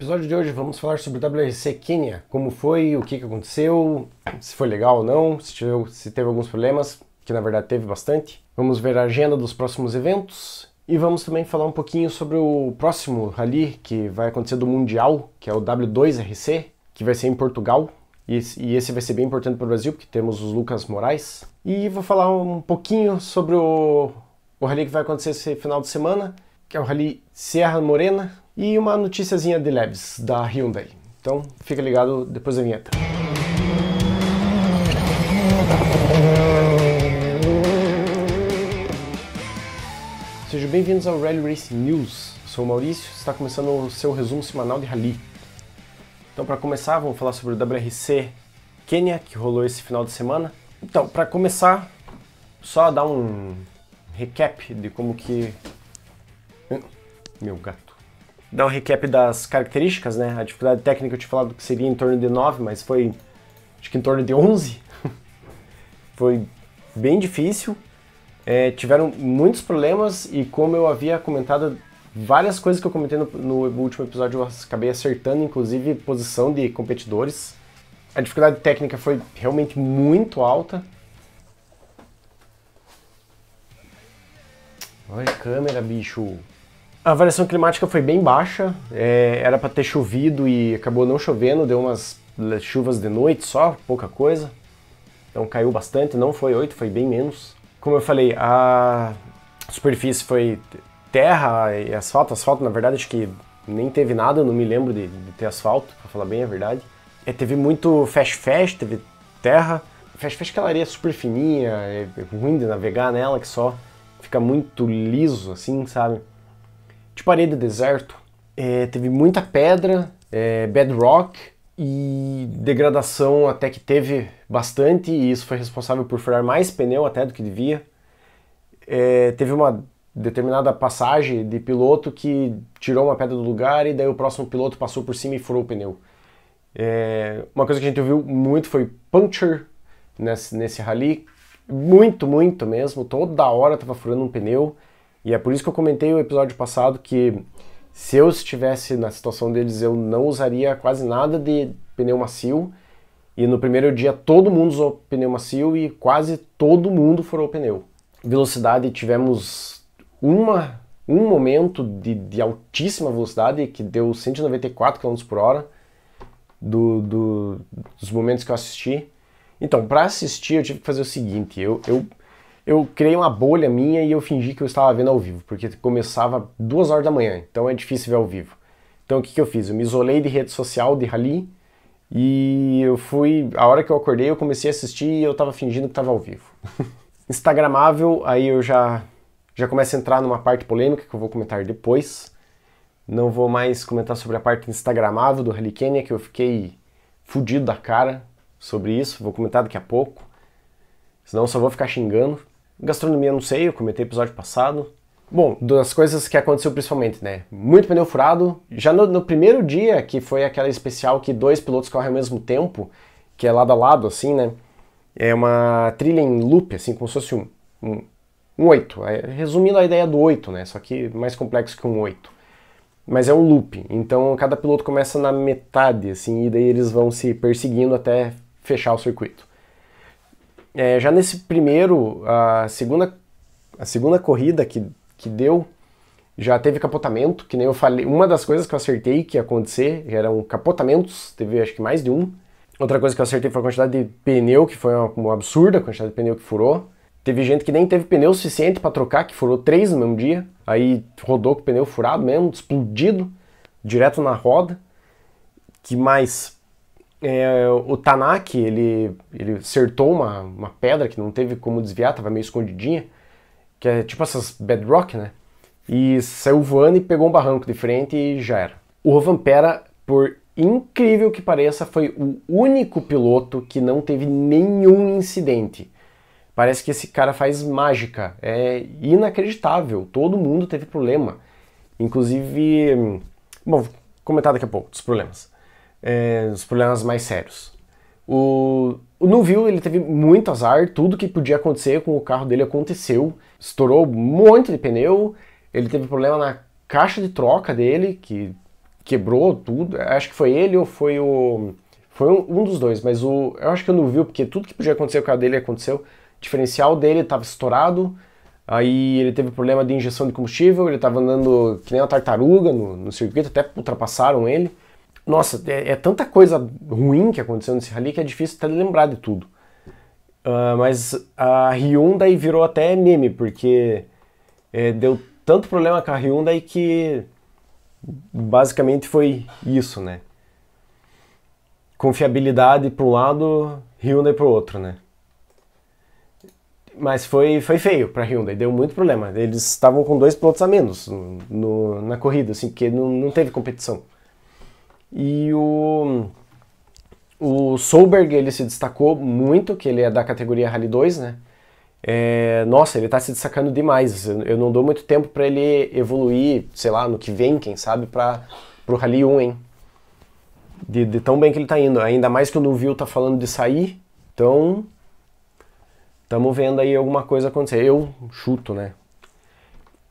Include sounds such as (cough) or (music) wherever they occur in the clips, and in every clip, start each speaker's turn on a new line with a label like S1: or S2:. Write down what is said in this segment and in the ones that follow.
S1: episódio de hoje vamos falar sobre WRC Quênia, como foi, o que, que aconteceu, se foi legal ou não, se, se teve alguns problemas, que na verdade teve bastante. Vamos ver a agenda dos próximos eventos e vamos também falar um pouquinho sobre o próximo rally que vai acontecer do Mundial, que é o W2RC, que vai ser em Portugal. E, e esse vai ser bem importante para o Brasil, porque temos os Lucas Moraes. E vou falar um pouquinho sobre o, o rally que vai acontecer esse final de semana, que é o rally Serra Morena, e uma noticiazinha de leves da Hyundai. Então fica ligado depois da vinheta. Sejam bem-vindos ao Rally Race News. Sou o Maurício, está começando o seu resumo semanal de rally. Então, para começar, vamos falar sobre o WRC Quênia, que rolou esse final de semana. Então, para começar, só dar um recap de como que meu gato dar um recap das características, né? A dificuldade técnica eu tinha falado que seria em torno de 9, mas foi acho que em torno de 11. (laughs) foi bem difícil. É, tiveram muitos problemas e como eu havia comentado, várias coisas que eu comentei no, no último episódio eu acabei acertando, inclusive posição de competidores. A dificuldade técnica foi realmente muito alta. Olha a câmera, bicho. A variação climática foi bem baixa, é, era para ter chovido e acabou não chovendo, deu umas chuvas de noite só, pouca coisa. Então caiu bastante, não foi 8, foi bem menos. Como eu falei, a superfície foi terra e asfalto. Asfalto, na verdade, acho que nem teve nada, não me lembro de, de ter asfalto, para falar bem a verdade. É, teve muito fast-fast, teve terra. Fast-fast que ela areia super fininha, é, é ruim de navegar nela, que só fica muito liso, assim, sabe? de parede deserto. É, teve muita pedra, é, bedrock e degradação até que teve bastante e isso foi responsável por furar mais pneu até do que devia. É, teve uma determinada passagem de piloto que tirou uma pedra do lugar e daí o próximo piloto passou por cima e furou o pneu. É, uma coisa que a gente ouviu muito foi puncture nesse, nesse rally, muito, muito mesmo, toda hora tava furando um pneu. E é por isso que eu comentei o episódio passado que se eu estivesse na situação deles, eu não usaria quase nada de pneu macio. E no primeiro dia todo mundo usou pneu macio e quase todo mundo furou pneu. Velocidade, tivemos uma, um momento de, de altíssima velocidade que deu 194 km por hora do, do, dos momentos que eu assisti. Então, para assistir, eu tive que fazer o seguinte: eu, eu eu criei uma bolha minha e eu fingi que eu estava vendo ao vivo, porque começava duas horas da manhã, então é difícil ver ao vivo. Então o que, que eu fiz? Eu me isolei de rede social, de rally, e eu fui, a hora que eu acordei eu comecei a assistir e eu estava fingindo que estava ao vivo. (laughs) Instagramável, aí eu já, já começo a entrar numa parte polêmica que eu vou comentar depois. Não vou mais comentar sobre a parte instagramável do Rally Kenya, que eu fiquei fudido da cara sobre isso, vou comentar daqui a pouco. Senão eu só vou ficar xingando. Gastronomia, não sei, eu comentei no episódio passado. Bom, das coisas que aconteceu principalmente, né? Muito pneu furado. Já no, no, primeiro dia, que foi aquela especial que dois pilotos correm ao mesmo tempo, que é lado a lado, assim, né? É uma trilha em loop, assim, como se fosse um, um, um 8. É, resumindo a ideia do 8, né? Só que mais complexo que um 8. Mas é um loop. Então cada piloto começa na metade, assim, e daí eles vão se perseguindo até fechar o circuito é, já nesse primeiro, a segunda, a segunda corrida que, que deu, já teve capotamento, que nem eu falei. Uma das coisas que eu acertei que ia acontecer eram capotamentos, teve acho que mais de um. Outra coisa que eu acertei foi a quantidade de pneu, que foi uma, uma absurda a quantidade de pneu que furou. Teve gente que nem teve pneu suficiente para trocar, que furou três no mesmo dia. Aí rodou com o pneu furado mesmo, explodido, direto na roda. Que mais? é, o Tanaki, ele, ele acertou uma, uma pedra que não teve como desviar, tava meio escondidinha, que é tipo essas bedrock, né? E saiu voando e pegou um barranco de frente e já era. O Rovanpera, por incrível que pareça, foi o único piloto que não teve nenhum incidente. Parece que esse cara faz mágica, é inacreditável, todo mundo teve problema. Inclusive, hum, bom, comentar daqui a pouco dos problemas é, os problemas mais sérios. O, o ele teve muito azar, tudo que podia acontecer com o carro dele aconteceu. Estourou muito monte de pneu, ele teve problema na caixa de troca dele, que quebrou tudo. Acho que foi ele ou foi o... Foi um, um dos dois, mas o, eu acho que o Nuville, porque tudo que podia acontecer com o carro dele aconteceu. O diferencial dele estava estourado, Aí ele teve problema de injeção de combustível, ele estava andando que nem uma tartaruga no, no circuito, até ultrapassaram ele. Nossa, é, é, tanta coisa ruim que aconteceu nesse rally que é difícil até lembrar de tudo. Uh, mas a Hyundai virou até meme, porque é, deu tanto problema com a Hyundai que basicamente foi isso, né? Confiabilidade para um lado, Hyundai para o outro, né? Mas foi, foi feio para a Hyundai, deu muito problema. Eles estavam com dois pilotos a menos no, na corrida, assim, porque não, não teve competição. E o, o Solberg ele se destacou muito, que ele é da categoria Rally 2, né? É, nossa, ele está se destacando demais. Eu não dou muito tempo para ele evoluir, sei lá, no que vem, quem sabe, para o Rally 1, hein? De, de, tão bem que ele está indo. Ainda mais que o Nuvil tá falando de sair. Então, estamos vendo aí alguma coisa acontecer. Eu chuto, né?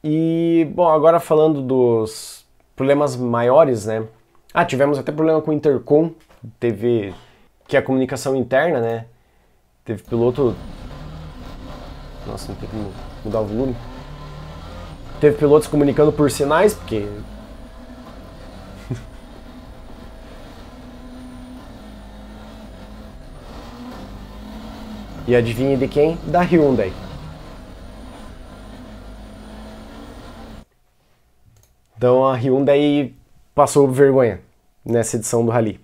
S1: E, bom, agora falando dos problemas maiores, né? Ah, tivemos até problema com o intercom, teve que é a comunicação interna, né? Teve piloto Nossa, não tem como mudar o volume. Teve pilotos comunicando por sinais, porque E adivinha de quem? Da Hyundai. Então a Hyundai passou vergonha nessa edição do Rally.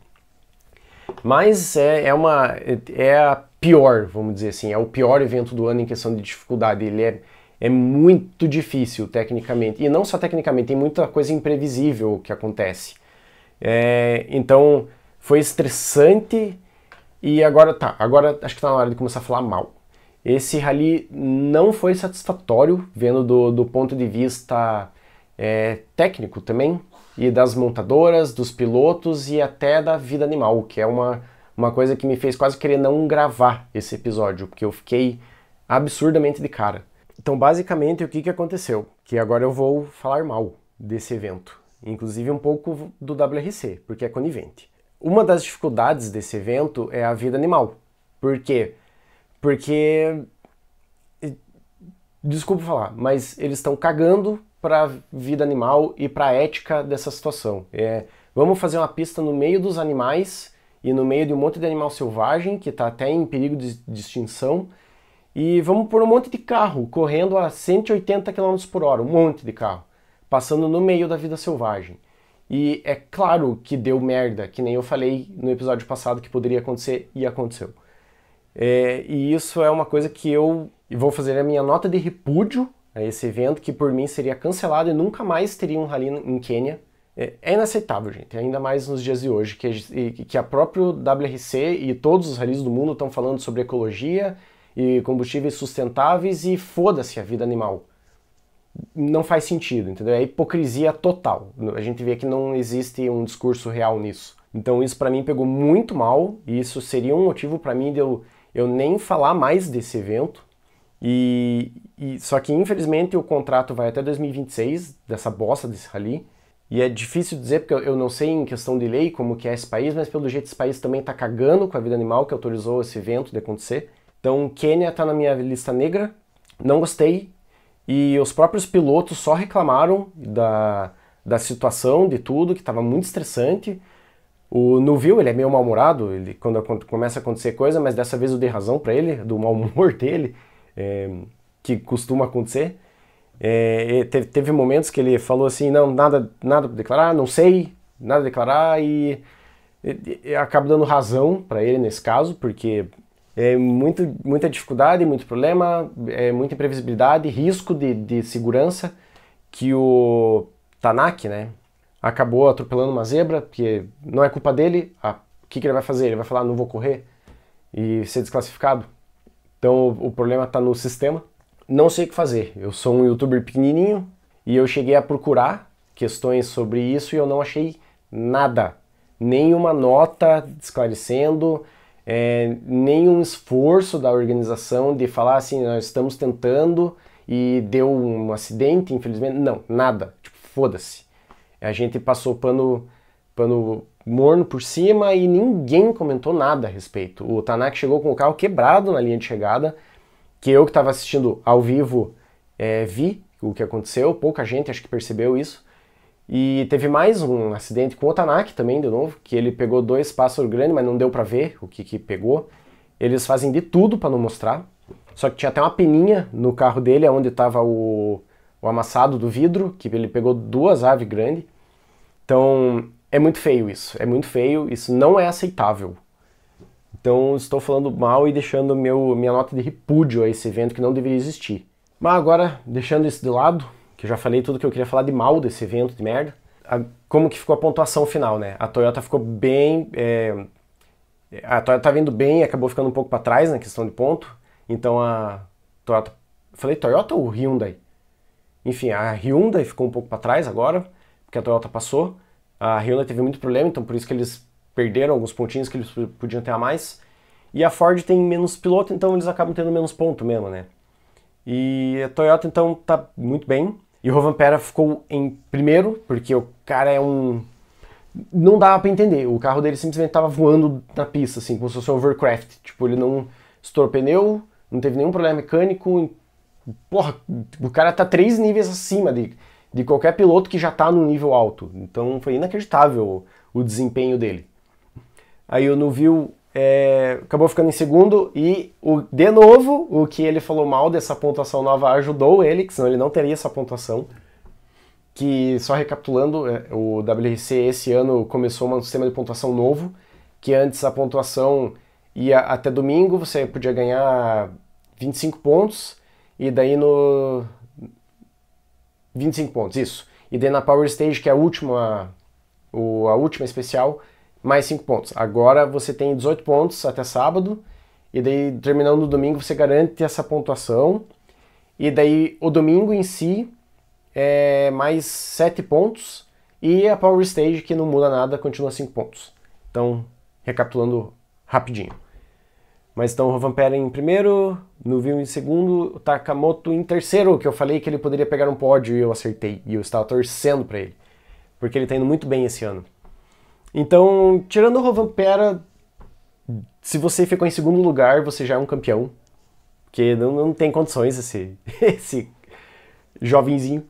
S1: Mas é, é, uma é a pior, vamos dizer assim, é o pior evento do ano em questão de dificuldade. Ele é, é muito difícil tecnicamente e não só tecnicamente, tem muita coisa imprevisível que acontece. É, então foi estressante e agora tá, agora acho que tá na hora de começar a falar mal. Esse rally não foi satisfatório, vendo do, do ponto de vista é, técnico também e das montadoras, dos pilotos e até da vida animal, que é uma, uma coisa que me fez quase querer não gravar esse episódio, porque eu fiquei absurdamente de cara. Então, basicamente, o que, que aconteceu? Que agora eu vou falar mal desse evento, inclusive um pouco do WRC, porque é conivente. Uma das dificuldades desse evento é a vida animal. Por quê? Porque. Desculpa falar, mas eles estão cagando para a vida animal e para a ética dessa situação. É, vamos fazer uma pista no meio dos animais e no meio de um monte de animal selvagem que está até em perigo de, de extinção e vamos por um monte de carro correndo a 180 km por hora, um monte de carro, passando no meio da vida selvagem. E é claro que deu merda, que nem eu falei no episódio passado que poderia acontecer e aconteceu. É, e isso é uma coisa que eu vou fazer a minha nota de repúdio a esse evento, que por mim seria cancelado e nunca mais teria um rally em Quênia. É, é inaceitável, gente, é ainda mais nos dias de hoje, que, que a próprio WRC e todos os rallies do mundo estão falando sobre ecologia e combustíveis sustentáveis e foda-se a vida animal. Não faz sentido, entendeu? É hipocrisia total. A gente vê que não existe um discurso real nisso. Então isso para mim pegou muito mal e isso seria um motivo para mim de eu, eu nem falar mais desse evento, e, e, só que infelizmente o contrato vai até 2026 dessa bosta desse rally. E é difícil dizer porque eu não sei em questão de lei como que é esse país, mas pelo jeito esse país também está cagando com a vida animal que autorizou esse evento de acontecer. Então Quênia está na minha lista negra. Não gostei. E os próprios pilotos só reclamaram da, da situação, de tudo, que estava muito estressante. O Nuvil, ele é meio mal-humorado, ele, quando, quando começa a acontecer coisa, mas dessa vez eu dei razão para ele, do mau humor (laughs) dele é, que costuma acontecer. É, teve, teve, momentos que ele falou assim, não, nada, nada para declarar, não sei, nada a declarar e, e, e acaba dando razão para ele nesse caso, porque é muito, muita dificuldade, muito problema, é muita imprevisibilidade, risco de, de segurança que o Tanaki, né, acabou atropelando uma zebra, porque não é culpa dele, ah, o ah, que, que ele vai fazer? Ele vai falar, não vou correr e ser desclassificado? Então o problema está no sistema. Não sei o que fazer. Eu sou um youtuber pequenininho e eu cheguei a procurar questões sobre isso e eu não achei nada. Nenhuma nota esclarecendo, é, nenhum esforço da organização de falar assim, nós estamos tentando e deu um acidente, infelizmente. Não, nada. Tipo, foda-se. A gente passou pano, pano morno por cima e ninguém comentou nada a respeito. O Tanaka chegou com o carro quebrado na linha de chegada, que eu que estava assistindo ao vivo é, vi o que aconteceu, pouca gente acho que percebeu isso. E teve mais um acidente com o Tanaka também, de novo, que ele pegou dois pássaros grandes, mas não deu para ver o que, que pegou. Eles fazem de tudo para não mostrar, só que tinha até uma peninha no carro dele, onde estava o, o amassado do vidro, que ele pegou duas aves grandes. Então, é muito feio isso, é muito feio, isso não é aceitável. Então estou falando mal e deixando meu, minha nota de repúdio a esse evento que não deveria existir. Mas agora, deixando isso de lado, que eu já falei tudo que eu queria falar de mal desse evento de merda, a, como que ficou a pontuação final, né? A Toyota ficou bem... É, a Toyota tá vindo bem e acabou ficando um pouco para trás na questão de ponto. Então a Toyota... Falei Toyota ou Hyundai? Enfim, a Hyundai ficou um pouco para trás agora, porque a Toyota passou. A Hyundai teve muito problema, então por isso que eles perderam alguns pontinhos que eles podiam ter a mais. E a Ford tem menos piloto, então eles acabam tendo menos ponto mesmo, né? E a Toyota então tá muito bem. E o Rovan Pera ficou em primeiro, porque o cara é um não dava para entender. O carro dele simplesmente tava voando na pista, assim, como se fosse um overcraft. Tipo, ele não estourou pneu, não teve nenhum problema mecânico. Porra, o cara tá três níveis acima dele de qualquer piloto que já está num nível alto. Então foi inacreditável o, desempenho dele. Aí o Nuvio é, acabou ficando em segundo e, o, de novo, o que ele falou mal dessa pontuação nova ajudou ele, que senão ele não teria essa pontuação. Que, só recapitulando, eh, o WRC esse ano começou um sistema de pontuação novo, que antes a pontuação ia até domingo, você podia ganhar 25 pontos, e daí no, 25 pontos, isso. E daí na Power Stage, que é a última, o, a última especial, mais 5 pontos. Agora você tem 18 pontos até sábado, e daí terminando no domingo você garante essa pontuação. E daí o domingo em si é mais 7 pontos, e a Power Stage, que não muda nada, continua 5 pontos. Então, recapitulando rapidinho. Mas então o Van Pelen em primeiro, Nuvinho em segundo, Takamoto em terceiro, que eu falei que ele poderia pegar um pódio e eu acertei. E eu estava torcendo para ele, porque ele está indo muito bem esse ano. Então, tirando o Rovan Pera, se você ficou em segundo lugar, você já é um campeão. Porque não, não tem condições esse, (laughs) esse jovenzinho.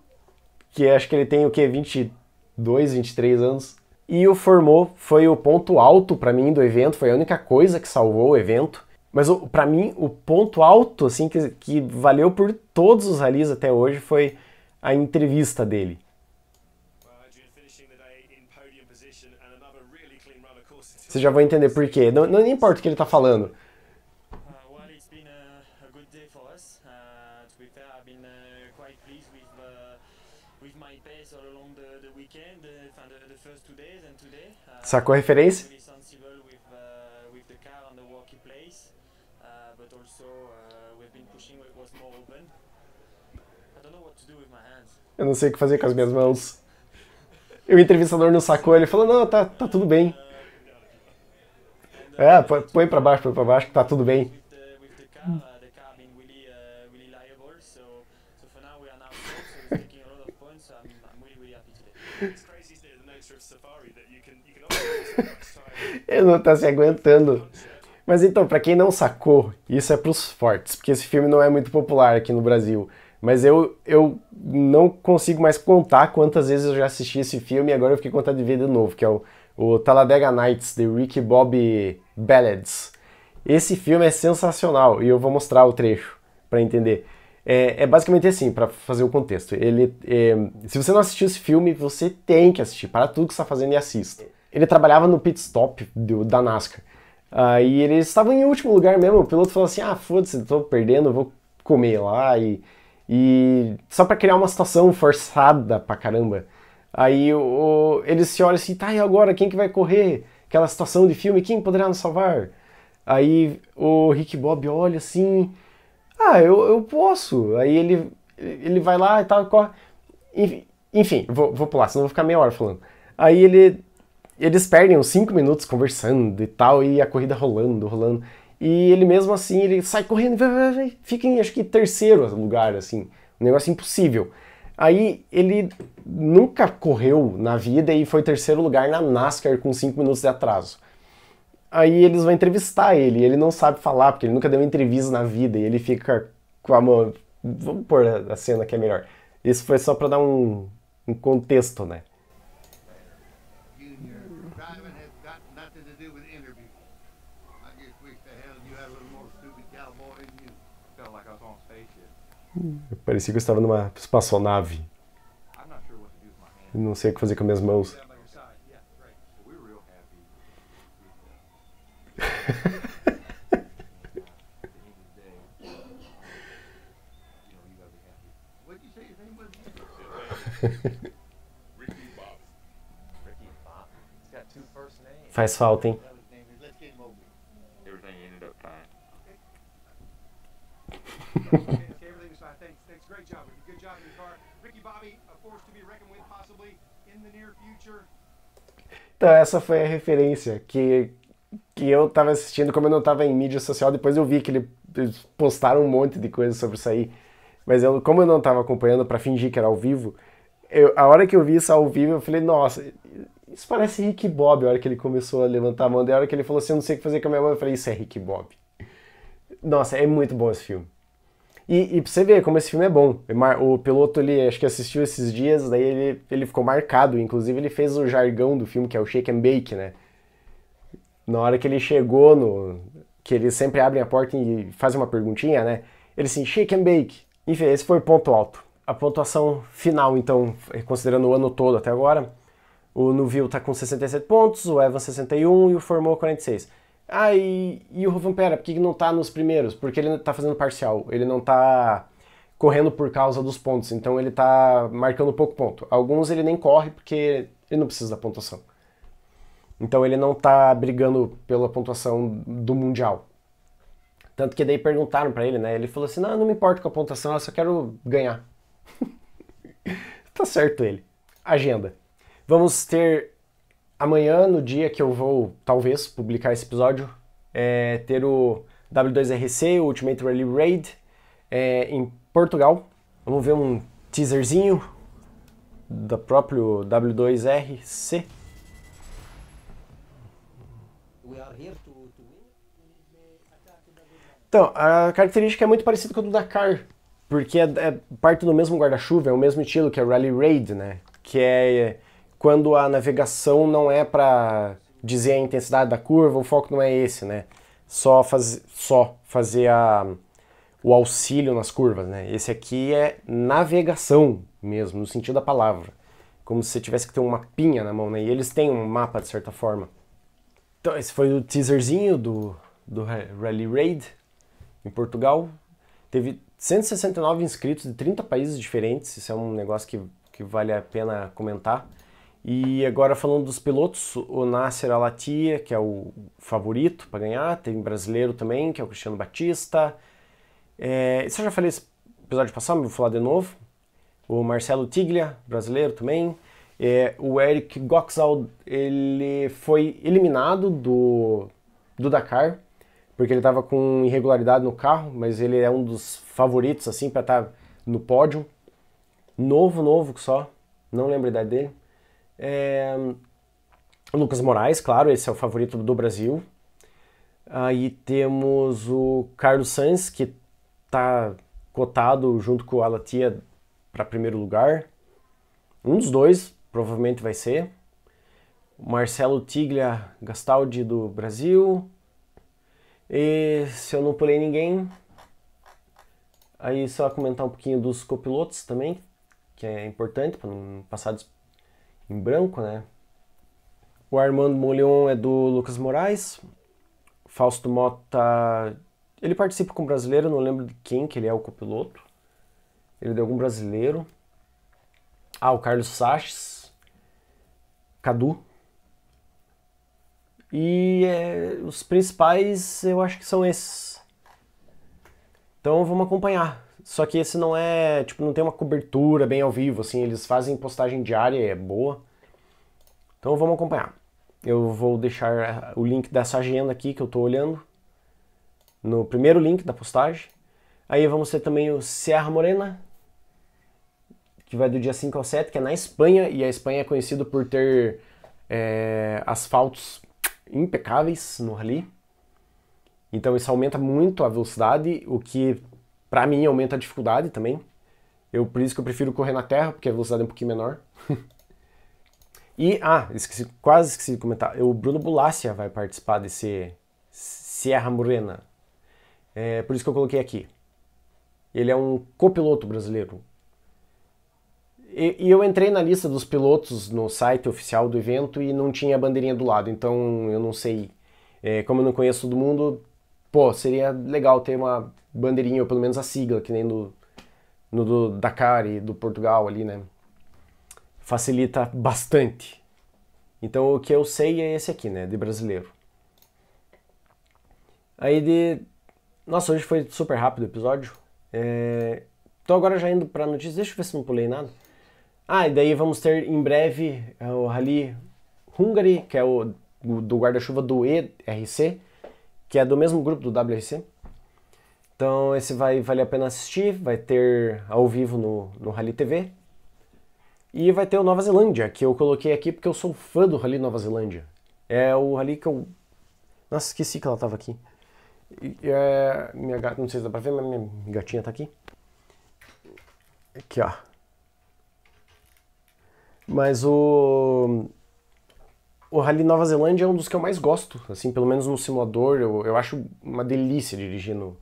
S1: Que acho que ele tem o quê? 22, 23 anos. E o Formou foi o ponto alto para mim do evento, foi a única coisa que salvou o evento. Mas para mim, o ponto alto, assim, que, que valeu por todos os ralis até hoje foi a entrevista dele. Vocês já vão entender por quê. Não, não importa o que ele está falando. Sacou a referência? or so, uh, we've been pushing it was more open. I don't know what to do with my hands. Eu não sei o que fazer com as minhas mãos. E o entrevistador não sacou, ele falou, não, tá, tá tudo bem. É, põe pra baixo, põe pra baixo, tá tudo bem. Ele não tá se aguentando. Mas então, para quem não sacou, isso é pros fortes, porque esse filme não é muito popular aqui no Brasil. Mas eu, eu não consigo mais contar quantas vezes eu já assisti esse filme e agora eu fiquei contando de ver de novo, que é o, o Talladega Nights, de Ricky Bobby Ballads. Esse filme é sensacional e eu vou mostrar o trecho para entender. É, é, basicamente assim, para fazer o contexto. Ele, é, se você não assistiu esse filme, você tem que assistir. Para tudo que está fazendo e assista. Ele trabalhava no pit stop do, da NASCAR. Uh, eles estavam em último lugar mesmo. O piloto falou assim: ah, foda-se, tô perdendo, vou comer lá. E, e só para criar uma situação forçada pra caramba. Aí o, o, eles se olham assim: tá, e agora? Quem que vai correr? Aquela situação de filme, quem poderá nos salvar? Aí o Rick Bob olha assim: ah, eu, eu posso. Aí ele, ele vai lá e tal, corre. Enfim, enfim vou, vou pular, senão vou ficar meia hora falando. Aí ele eles perdem uns 5 minutos conversando e tal, e a corrida rolando, rolando. E ele mesmo assim, ele sai correndo, vai, vai, vai, fica em acho que terceiro lugar, assim. Um negócio impossível. Aí ele nunca correu na vida e foi terceiro lugar na NASCAR com 5 minutos de atraso. Aí eles vão entrevistar ele, ele não sabe falar, porque ele nunca deu uma entrevista na vida, e ele fica com a mão. Vamos pôr a cena que é melhor. Isso foi só para dar um, um contexto, né? Eu parecia que eu estava numa espaçonave. não sei o que fazer com minhas mãos. (laughs) Faz falta, hein? essa foi a referência que, que eu tava assistindo, como eu não tava em mídia social, depois eu vi que ele, eles postaram um monte de coisa sobre isso aí. Mas eu, como eu não tava acompanhando para fingir que era ao vivo, eu, a hora que eu vi isso ao vivo, eu falei, nossa, isso parece Rick Bob, a hora que ele começou a levantar a mão, e a hora que ele falou assim, eu não sei o que fazer com a minha mão, eu falei, isso é Rick Bob. Nossa, é muito bom esse filme. E, e pra você ver como esse filme é bom. O piloto, ele acho que assistiu esses dias, daí ele, ele ficou marcado. Inclusive, ele fez o jargão do filme, que é o shake and bake, né? Na hora que ele chegou no. Que eles sempre abrem a porta e fazem uma perguntinha, né? Ele assim, shake and bake. Enfim, esse foi o ponto alto. A pontuação final, então, considerando o ano todo até agora, o Nuvil tá com 67 pontos, o Evan 61 e o Formou 46. Ah, e, e o Ruben por que não tá nos primeiros? Porque ele tá fazendo parcial, ele não tá correndo por causa dos pontos, então ele tá marcando pouco ponto. Alguns ele nem corre porque ele não precisa da pontuação. Então ele não tá brigando pela pontuação do Mundial. Tanto que daí perguntaram para ele, né? Ele falou assim: não, não me importo com a pontuação, eu só quero ganhar. (laughs) tá certo ele. Agenda. Vamos ter amanhã, no dia que eu vou, talvez, publicar esse episódio, é, ter o W2RC, o Ultimate Rally Raid, é, em Portugal. Vamos ver um teaserzinho do próprio W2RC. Então, a característica é muito parecida com a do Dakar, porque é, é parte do mesmo guarda-chuva, é o mesmo estilo que é o Rally Raid, né? Que é quando a navegação não é para dizer a intensidade da curva, o foco não é esse, né? Só, faz, só fazer a, o auxílio nas curvas, né? Esse aqui é navegação mesmo, no sentido da palavra. Como se você tivesse que ter um mapinha na mão, né? E eles têm um mapa, de certa forma. Então, esse foi o teaserzinho do, do Rally Raid em Portugal. Teve 169 inscritos de 30 países diferentes. Isso é um negócio que, que vale a pena comentar. E agora falando dos pilotos, o Nasser Alatia, que é o favorito para ganhar, tem brasileiro também, que é o Cristiano Batista. É, isso eu já falei esse episódio passado, mas vou falar de novo. O Marcelo Tiglia, brasileiro também. É, o Eric Goxal, ele foi eliminado do, do Dakar, porque ele estava com irregularidade no carro, mas ele é um dos favoritos assim para estar tá no pódio. Novo, novo só, não lembro a idade dele. É... Lucas Moraes, claro, esse é o favorito do Brasil. Aí temos o Carlos Sanz, que está cotado junto com a Latia para primeiro lugar. Um dos dois provavelmente vai ser. Marcelo Tiglia Gastaldi do Brasil. E se eu não pulei ninguém, aí só comentar um pouquinho dos copilotos também, que é importante para não passar em branco, né? O Armando Molion é do Lucas Moraes. Fausto Mota, ele participa com o brasileiro, não lembro de quem que ele é o copiloto. Ele é de algum brasileiro. Ah, o Carlos Saches. Cadu. E é, os principais eu acho que são esses. Então vamos acompanhar. Só que esse não é, tipo, não tem uma cobertura bem ao vivo, assim, eles fazem postagem diária, é boa. Então vamos acompanhar. Eu vou deixar o link dessa agenda aqui que eu estou olhando no primeiro link da postagem. Aí vamos ter também o Serra Morena, que vai do dia 5 ao 7, que é na Espanha, e a Espanha é conhecida por ter é, asfaltos impecáveis no rally. Então isso aumenta muito a velocidade, o que para mim aumenta a dificuldade também. Eu, por isso que eu prefiro correr na terra, porque a velocidade é um pouquinho menor. (laughs) e, ah, esqueci, quase esqueci de comentar. O Bruno Bulacia vai participar desse Sierra Morena. É por isso que eu coloquei aqui. Ele é um copiloto brasileiro. E, e, eu entrei na lista dos pilotos no site oficial do evento e não tinha a bandeirinha do lado, então eu não sei. É, como eu não conheço todo mundo, pô, seria legal ter uma bandeirinha, ou pelo menos a sigla, que nem no, no do Dakar e do Portugal ali, né? Facilita bastante. Então o que eu sei é esse aqui, né? De brasileiro. Aí de. Nossa, hoje foi super rápido o episódio. É... agora já indo pra notícia, deixa eu ver se não pulei nada. Ah, e daí vamos ter em breve é, o Rally Hungary, que é o do guarda-chuva do ERC, que é do mesmo grupo do WRC. Então esse vai valer a pena assistir, vai ter ao vivo no, no Rally TV. E vai ter o Nova Zelândia, que eu coloquei aqui porque eu sou fã do Rally Nova Zelândia. É o Rally que eu... Nossa, esqueci que ela estava aqui. É, minha gata, não sei se dá pra ver, mas minha gatinha tá aqui. Aqui, ó. Mas o... O Rally Nova Zelândia é um dos que eu mais gosto, assim, pelo menos no simulador, eu, eu acho uma delícia dirigir no,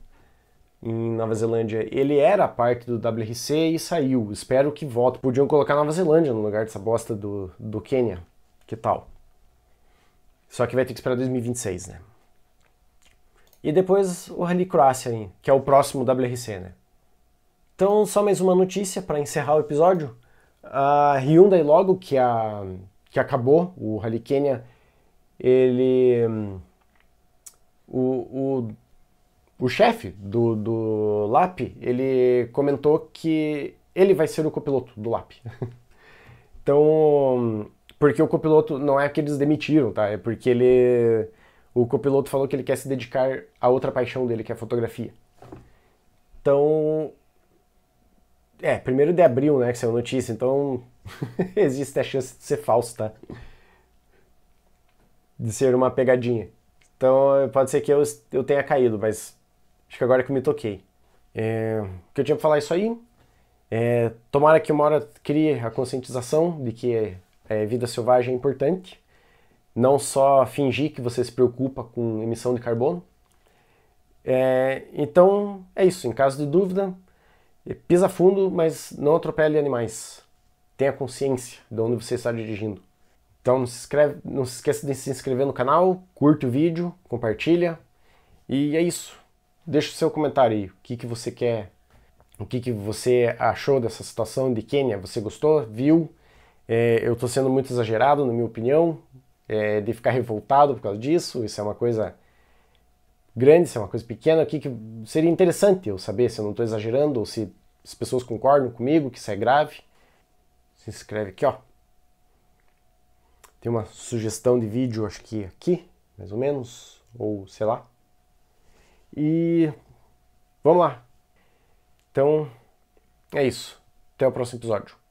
S1: em Nova Zelândia, ele era parte do WRC e saiu. Espero que volte. Podiam colocar Nova Zelândia no lugar dessa bosta do, do Quênia. Que tal? Só que vai ter que esperar 2026, né? E depois o Rally Croácia, que é o próximo WRC, né? Então, só mais uma notícia para encerrar o episódio. A Hyundai logo, que, a, que acabou, o Rally Quênia, ele... Hum, o, o o chefe do, do LAP, ele comentou que ele vai ser o copiloto do LAP. (laughs) então, porque o copiloto não é que eles demitiram, tá? É porque ele o copiloto falou que ele quer se dedicar à outra paixão dele, que é a fotografia. Então, é, primeiro de abril, né, que saiu notícia, então (laughs) existe a chance de ser falso, tá? De ser uma pegadinha. Então, pode ser que eu, eu tenha caído, mas Acho que agora que me toquei. É, que eu tinha pra falar é isso aí. É, tomara que uma hora crie a conscientização de que é, vida selvagem é importante. Não só fingir que você se preocupa com emissão de carbono. É, então, é isso. Em caso de dúvida, é, pisa fundo, mas não atropele animais. Tenha consciência de onde você está dirigindo. Então não se, inscreve, não se esqueça de se inscrever no canal, curte o vídeo, compartilha. E é isso. Deixa o seu comentário aí, o que, que você quer, o que, que você achou dessa situação de Quênia, você gostou, viu? É, eu estou sendo muito exagerado, na minha opinião, é, de ficar revoltado por causa disso, isso é uma coisa grande, isso é uma coisa pequena, o que, que seria interessante eu saber se eu não estou exagerando ou se as pessoas concordam comigo que isso é grave. Se inscreve aqui, ó. Tem uma sugestão de vídeo, acho que aqui, mais ou menos, ou sei lá. E vamos lá. Então, é isso. Até o próximo episódio.